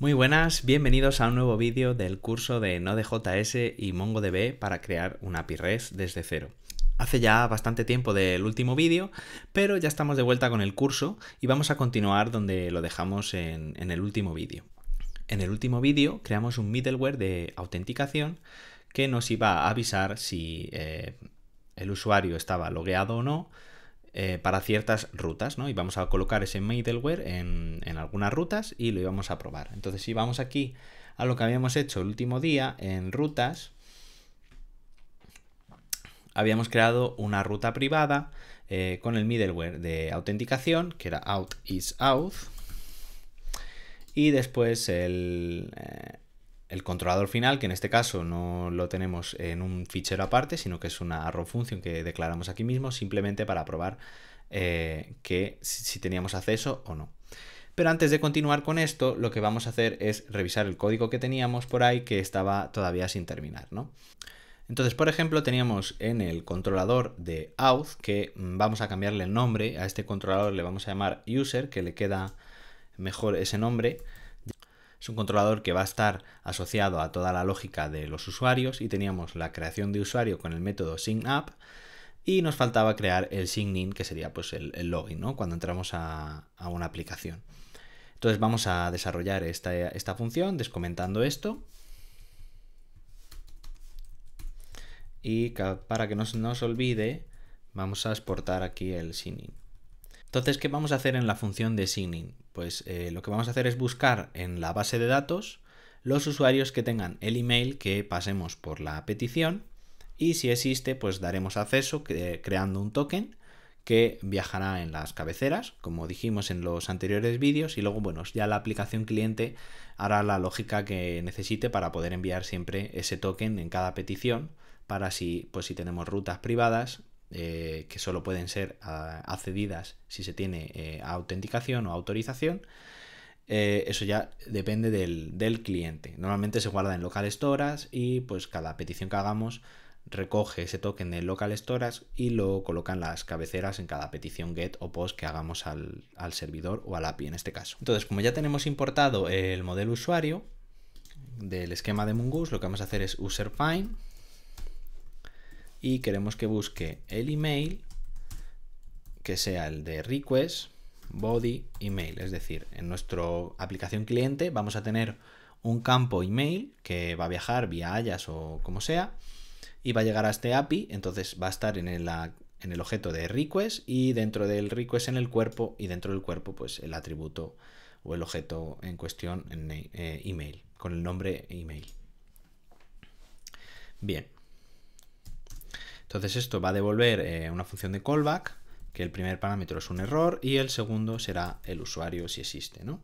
Muy buenas, bienvenidos a un nuevo vídeo del curso de Node.js y MongoDB para crear una API REST desde cero. Hace ya bastante tiempo del último vídeo, pero ya estamos de vuelta con el curso y vamos a continuar donde lo dejamos en, el último vídeo. En el último vídeo creamos un middleware de autenticación que nos iba a avisar si eh, el usuario estaba logueado o no, eh, para ciertas rutas, ¿no? Y vamos a colocar ese middleware en, algunas rutas y lo íbamos a probar. Entonces, si vamos aquí a lo que habíamos hecho el último día en rutas, habíamos creado una ruta privada eh, con el middleware de autenticación, que era out is out y después el, eh, el controlador final, que en este caso no lo tenemos en un fichero aparte, sino que es una arrow function que declaramos aquí mismo, simplemente para probar eh, que si, teníamos acceso o no. Pero antes de continuar con esto, lo que vamos a hacer es revisar el código que teníamos por ahí que estaba todavía sin terminar, Entonces, por ejemplo, teníamos en el controlador de auth, que vamos a cambiarle el nombre, a este controlador le vamos a llamar user, que le queda mejor ese nombre, es un controlador que va a estar asociado a toda la lógica de los usuarios y teníamos la creación de usuario con el método signup y nos faltaba crear el signin que sería pues el, login, Cuando entramos a, una aplicación. Entonces vamos a desarrollar esta, esta función descomentando esto y para que no se nos olvide vamos a exportar aquí el signin. Entonces, ¿qué vamos a hacer en la función de signing? Pues eh, lo que vamos a hacer es buscar en la base de datos los usuarios que tengan el email que pasemos por la petición y si existe, pues daremos acceso creando un token que viajará en las cabeceras, como dijimos en los anteriores vídeos, y luego, bueno, ya la aplicación cliente hará la lógica que necesite para poder enviar siempre ese token en cada petición, para si, pues si tenemos rutas privadas, eh, que solo pueden ser ah, accedidas si se tiene eh, autenticación o autorización. Eh, eso ya depende del, cliente. Normalmente se guarda en local storage y pues cada petición que hagamos recoge ese token de local storage y lo colocan las cabeceras en cada petición get o post que hagamos al, servidor o al API en este caso. Entonces, como ya tenemos importado el modelo usuario del esquema de Mongoose, lo que vamos a hacer es user find y queremos que busque el email que sea el de request body email. Es decir, en nuestra aplicación cliente vamos a tener un campo email que va a viajar vía hayas o como sea y va a llegar a este API. Entonces va a estar en, en el objeto de request y dentro del request en el cuerpo y dentro del cuerpo pues el atributo o el objeto en cuestión en eh, email con el nombre email. Bien. Entonces esto va a devolver eh, una función de callback, que el primer parámetro es un error y el segundo será el usuario si existe, ¿no?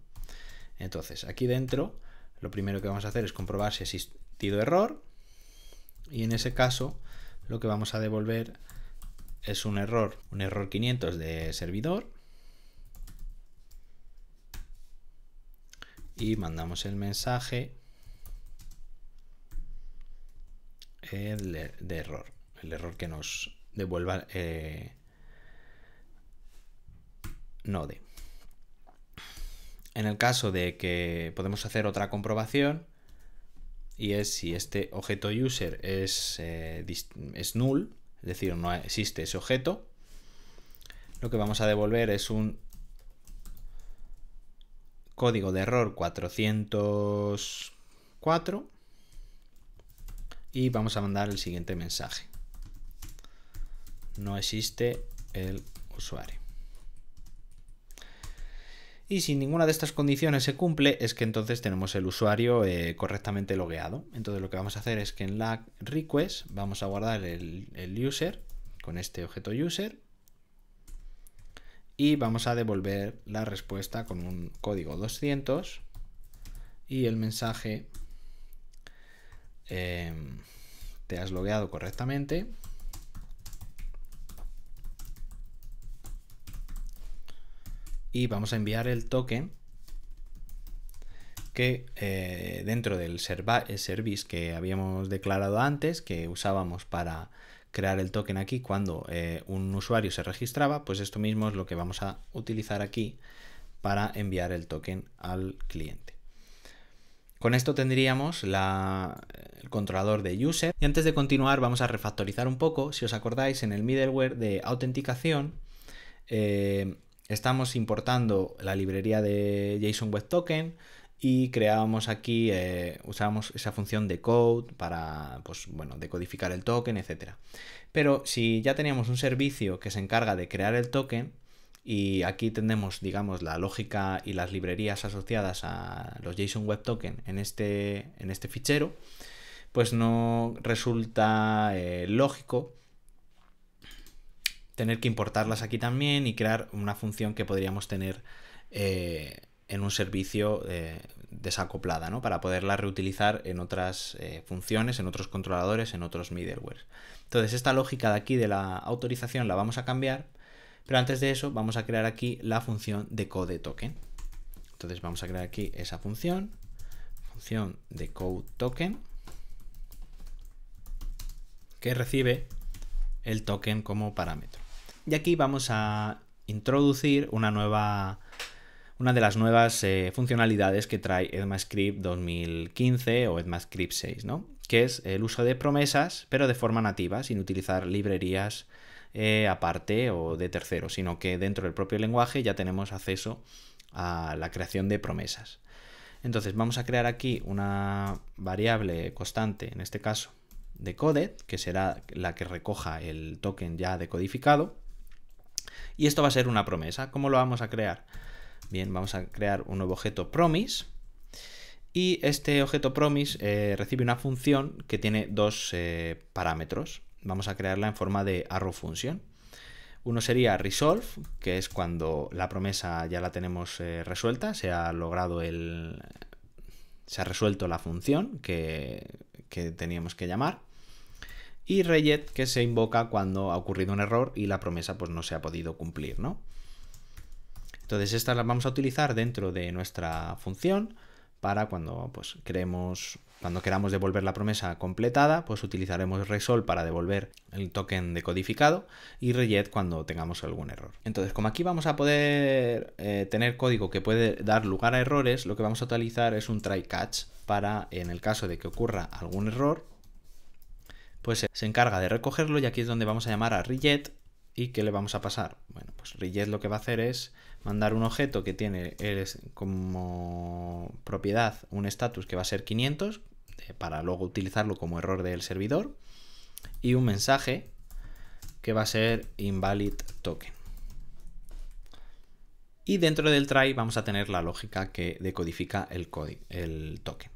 Entonces aquí dentro lo primero que vamos a hacer es comprobar si ha existido error y en ese caso lo que vamos a devolver es un error, un error 500 de servidor y mandamos el mensaje eh, de error el error que nos devuelva eh, node. En el caso de que podemos hacer otra comprobación, y es si este objeto user es, eh, es null, es decir, no existe ese objeto, lo que vamos a devolver es un código de error 404 y vamos a mandar el siguiente mensaje no existe el usuario. Y si ninguna de estas condiciones se cumple, es que entonces tenemos el usuario eh, correctamente logueado. Entonces lo que vamos a hacer es que en la request vamos a guardar el, user con este objeto user y vamos a devolver la respuesta con un código 200 y el mensaje em, te has logueado correctamente y vamos a enviar el token que eh, dentro del eh, service que habíamos declarado antes, que usábamos para crear el token aquí cuando eh, un usuario se registraba, pues esto mismo es lo que vamos a utilizar aquí para enviar el token al cliente. Con esto tendríamos la, el controlador de user. Y antes de continuar vamos a refactorizar un poco. Si os acordáis, en el middleware de autenticación estamos importando la librería de JSON Web Token y creábamos aquí, eh, usábamos esa función de code para, pues, bueno, decodificar el token, etc. Pero si ya teníamos un servicio que se encarga de crear el token, y aquí tenemos, digamos, la lógica y las librerías asociadas a los JSON Web Token en este, en este fichero, pues no resulta eh, lógico tener que importarlas aquí también y crear una función que podríamos tener eh, en un servicio eh, desacoplada, ¿no? Para poderla reutilizar en otras eh, funciones, en otros controladores, en otros middlewares Entonces, esta lógica de aquí de la autorización la vamos a cambiar, pero antes de eso vamos a crear aquí la función de code token. Entonces vamos a crear aquí esa función, función de code token, que recibe el token como parámetro. Y aquí vamos a introducir una nueva una de las nuevas eh, funcionalidades que trae Edmascript 2015 o Edmascript 6, ¿no? que es el uso de promesas, pero de forma nativa, sin utilizar librerías eh, aparte o de terceros, sino que dentro del propio lenguaje ya tenemos acceso a la creación de promesas. Entonces vamos a crear aquí una variable constante, en este caso de code, que será la que recoja el token ya decodificado y esto va a ser una promesa. ¿Cómo lo vamos a crear? Bien, vamos a crear un nuevo objeto promise. Y este objeto promise eh, recibe una función que tiene dos eh, parámetros. Vamos a crearla en forma de arrow function. Uno sería resolve, que es cuando la promesa ya la tenemos eh, resuelta, se ha logrado el. se ha resuelto la función que teníamos que llamar y rejet que se invoca cuando ha ocurrido un error y la promesa pues no se ha podido cumplir, ¿no? Entonces estas las vamos a utilizar dentro de nuestra función para cuando pues queremos cuando queramos devolver la promesa completada, pues utilizaremos resol para devolver el token decodificado y rejet cuando tengamos algún error. Entonces, como aquí vamos a poder eh, tener código que puede dar lugar a errores, lo que vamos a utilizar es un try catch para en el caso de que ocurra algún error, pues eh, se encarga de recogerlo y aquí es donde vamos a llamar a Rillet y qué le vamos a pasar. Bueno, pues lo que va a hacer es mandar un objeto que tiene como propiedad un status que va a ser 500 para luego utilizarlo como error del servidor y un mensaje que va a ser invalid token. Y dentro del try vamos a tener la lógica que decodifica el, el token.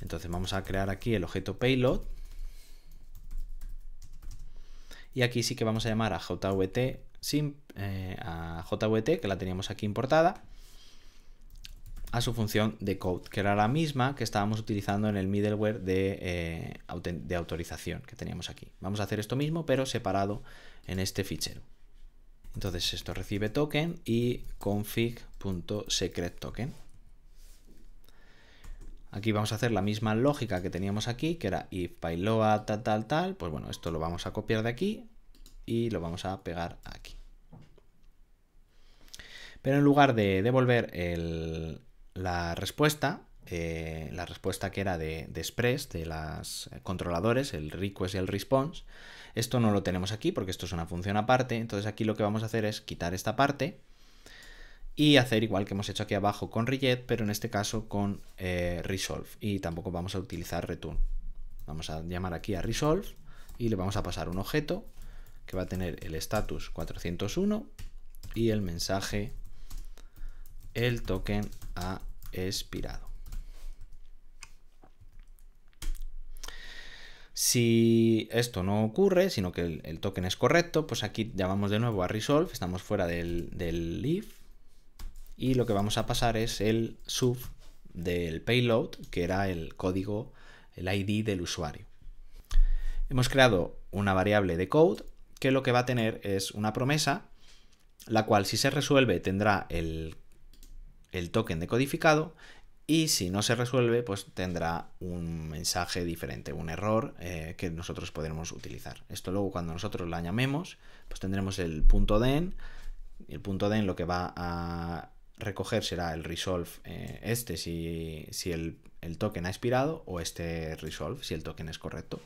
Entonces vamos a crear aquí el objeto payload y aquí sí que vamos a llamar a JWT, eh, que la teníamos aquí importada, a su función de code, que era la misma que estábamos utilizando en el middleware de, eh, de autorización que teníamos aquí. Vamos a hacer esto mismo, pero separado en este fichero. Entonces esto recibe token y token Aquí vamos a hacer la misma lógica que teníamos aquí, que era if payload tal, tal, tal. Pues bueno, esto lo vamos a copiar de aquí y lo vamos a pegar aquí. Pero en lugar de devolver la respuesta, eh, la respuesta que era de, de Express, de los controladores, el request y el response, esto no lo tenemos aquí porque esto es una función aparte. Entonces aquí lo que vamos a hacer es quitar esta parte y hacer igual que hemos hecho aquí abajo con Rejet, pero en este caso con eh, Resolve. Y tampoco vamos a utilizar Return. Vamos a llamar aquí a Resolve y le vamos a pasar un objeto que va a tener el status 401 y el mensaje, el token ha expirado. Si esto no ocurre, sino que el, token es correcto, pues aquí llamamos de nuevo a resolve, estamos fuera del, del y lo que vamos a pasar es el sub del payload, que era el código, el ID del usuario. Hemos creado una variable de code que lo que va a tener es una promesa, la cual si se resuelve tendrá el, el token decodificado y si no se resuelve pues tendrá un mensaje diferente, un error eh, que nosotros podremos utilizar. Esto luego cuando nosotros la llamemos pues tendremos el punto den, el punto den lo que va a recoger será el resolve eh, este si, el, token ha expirado o este resolve si el token es correcto.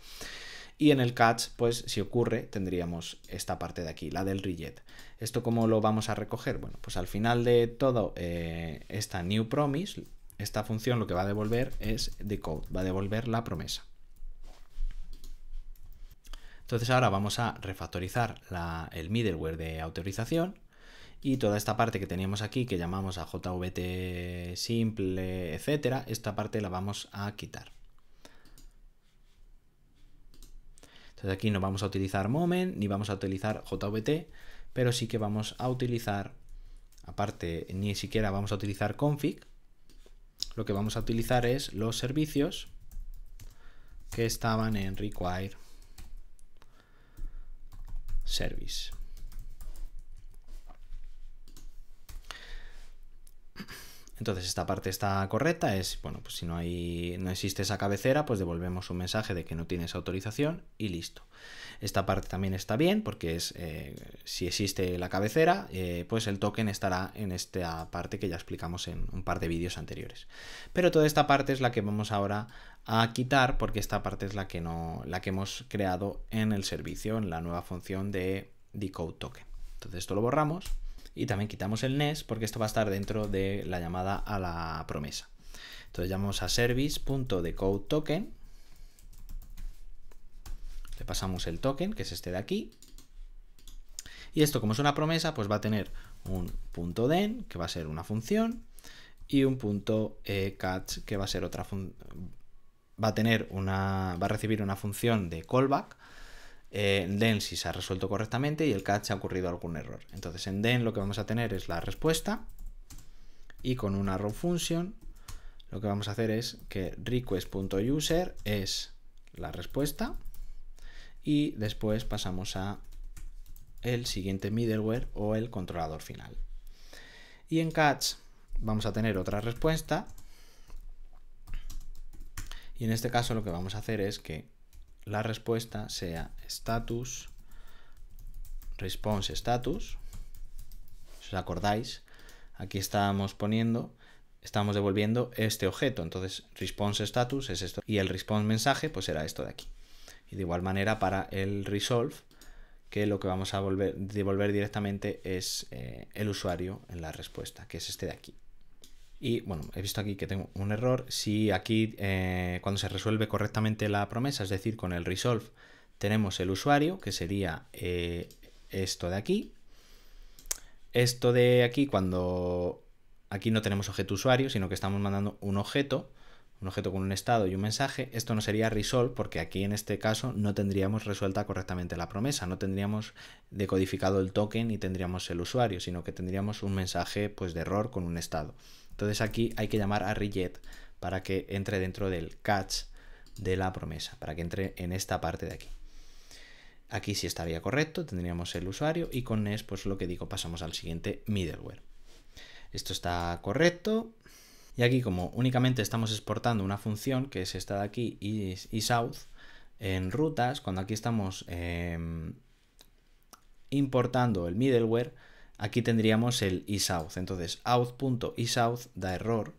Y en el catch, pues si ocurre, tendríamos esta parte de aquí, la del reject. ¿Esto cómo lo vamos a recoger? Bueno, pues al final de todo eh, esta new promise, esta función lo que va a devolver es decode, va a devolver la promesa. Entonces ahora vamos a refactorizar la, el middleware de autorización y toda esta parte que teníamos aquí que llamamos a JVT simple, etcétera, esta parte la vamos a quitar. Entonces aquí no vamos a utilizar moment ni vamos a utilizar JVT, pero sí que vamos a utilizar, aparte ni siquiera vamos a utilizar config, lo que vamos a utilizar es los servicios que estaban en require service. Entonces esta parte está correcta, es, bueno, pues si no, hay, no existe esa cabecera, pues devolvemos un mensaje de que no tienes autorización y listo. Esta parte también está bien porque es, eh, si existe la cabecera, eh, pues el token estará en esta parte que ya explicamos en un par de vídeos anteriores. Pero toda esta parte es la que vamos ahora a quitar porque esta parte es la que, la que hemos creado en el servicio, en la nueva función de decode token. Entonces esto lo borramos y también quitamos el NES porque esto va a estar dentro de la llamada a la promesa. Entonces llamamos a service.decodeToken, le pasamos el token, que es este de aquí, y esto como es una promesa, pues va a tener un punto .den, que va a ser una función, y un punto eh, catch, que va a ser otra va a tener una, va a recibir una función de callback, eh, en den si se ha resuelto correctamente y el catch ha ocurrido algún error. Entonces en den lo que vamos a tener es la respuesta y con una arrow function lo que vamos a hacer es que request.user es la respuesta y después pasamos a el siguiente middleware o el controlador final. Y en catch vamos a tener otra respuesta y en este caso lo que vamos a hacer es que la respuesta sea status response status. Si os acordáis, aquí estábamos poniendo, estamos devolviendo este objeto. Entonces, response status es esto. Y el response mensaje, pues será esto de aquí. Y de igual manera para el resolve, que lo que vamos a volver, devolver directamente es eh, el usuario en la respuesta, que es este de aquí. Y bueno, he visto aquí que tengo un error. Si aquí, eh, cuando se resuelve correctamente la promesa, es decir, con el resolve, tenemos el usuario, que sería eh, esto de aquí. Esto de aquí, cuando aquí no tenemos objeto usuario, sino que estamos mandando un objeto un objeto con un estado y un mensaje, esto no sería resolve porque aquí en este caso no tendríamos resuelta correctamente la promesa, no tendríamos decodificado el token y tendríamos el usuario, sino que tendríamos un mensaje pues de error con un estado. Entonces aquí hay que llamar a reject para que entre dentro del catch de la promesa, para que entre en esta parte de aquí. Aquí sí estaría correcto, tendríamos el usuario y con es pues lo que digo, pasamos al siguiente middleware. Esto está correcto, y aquí como únicamente estamos exportando una función que es esta de aquí y, en rutas, cuando aquí estamos em, importando el middleware, aquí tendríamos el isAuth. Entonces out.eSouth da error.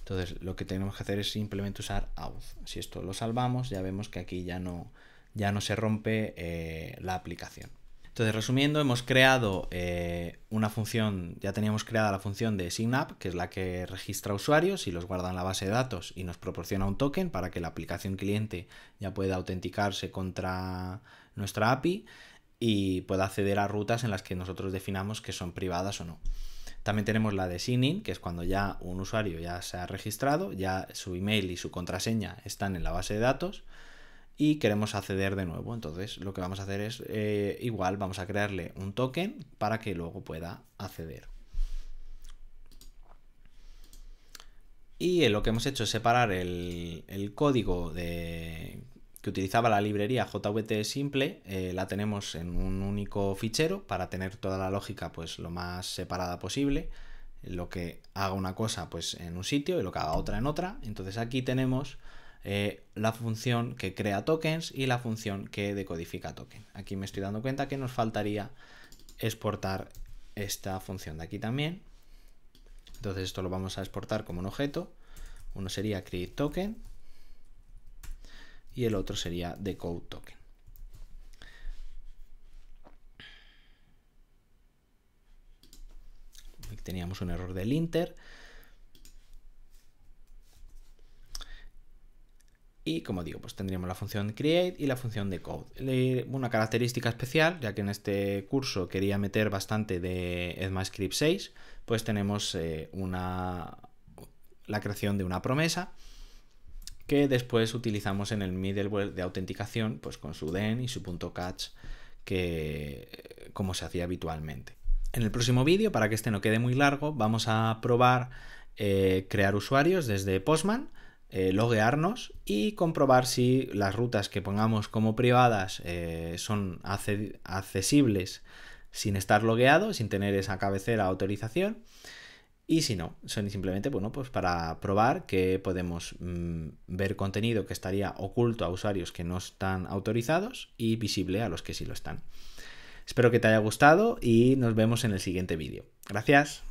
Entonces lo que tenemos que hacer es simplemente usar out. Si esto lo salvamos ya vemos que aquí ya no, ya no se rompe eh, la aplicación. Entonces, resumiendo, hemos creado eh, una función, ya teníamos creada la función de signup, que es la que registra usuarios y los guarda en la base de datos y nos proporciona un token para que la aplicación cliente ya pueda autenticarse contra nuestra API y pueda acceder a rutas en las que nosotros definamos que son privadas o no. También tenemos la de sign que es cuando ya un usuario ya se ha registrado, ya su email y su contraseña están en la base de datos y queremos acceder de nuevo. Entonces lo que vamos a hacer es eh, igual, vamos a crearle un token para que luego pueda acceder. Y eh, lo que hemos hecho es separar el, código de, que utilizaba la librería JWT simple, eh, la tenemos en un único fichero para tener toda la lógica pues lo más separada posible. Lo que haga una cosa pues en un sitio y lo que haga otra en otra. Entonces aquí tenemos eh, la función que crea tokens y la función que decodifica token. Aquí me estoy dando cuenta que nos faltaría exportar esta función de aquí también. Entonces esto lo vamos a exportar como un objeto. Uno sería create token y el otro sería decode token. teníamos un error del inter. y como digo, pues tendríamos la función create y la función de code. Una característica especial, ya que en este curso quería meter bastante de ECMAScript 6, pues tenemos eh, una, la creación de una promesa que después utilizamos en el middleware de autenticación, pues con su den y su punto .catch, que, eh, como se hacía habitualmente. En el próximo vídeo, para que este no quede muy largo, vamos a probar eh, crear usuarios desde Postman, eh, loguearnos y comprobar si las rutas que pongamos como privadas eh, son accesibles sin estar logueado, sin tener esa cabecera autorización. Y si no, son simplemente, bueno, pues para probar que podemos mm, ver contenido que estaría oculto a usuarios que no están autorizados y visible a los que sí lo están. Espero que te haya gustado y nos vemos en el siguiente vídeo. Gracias.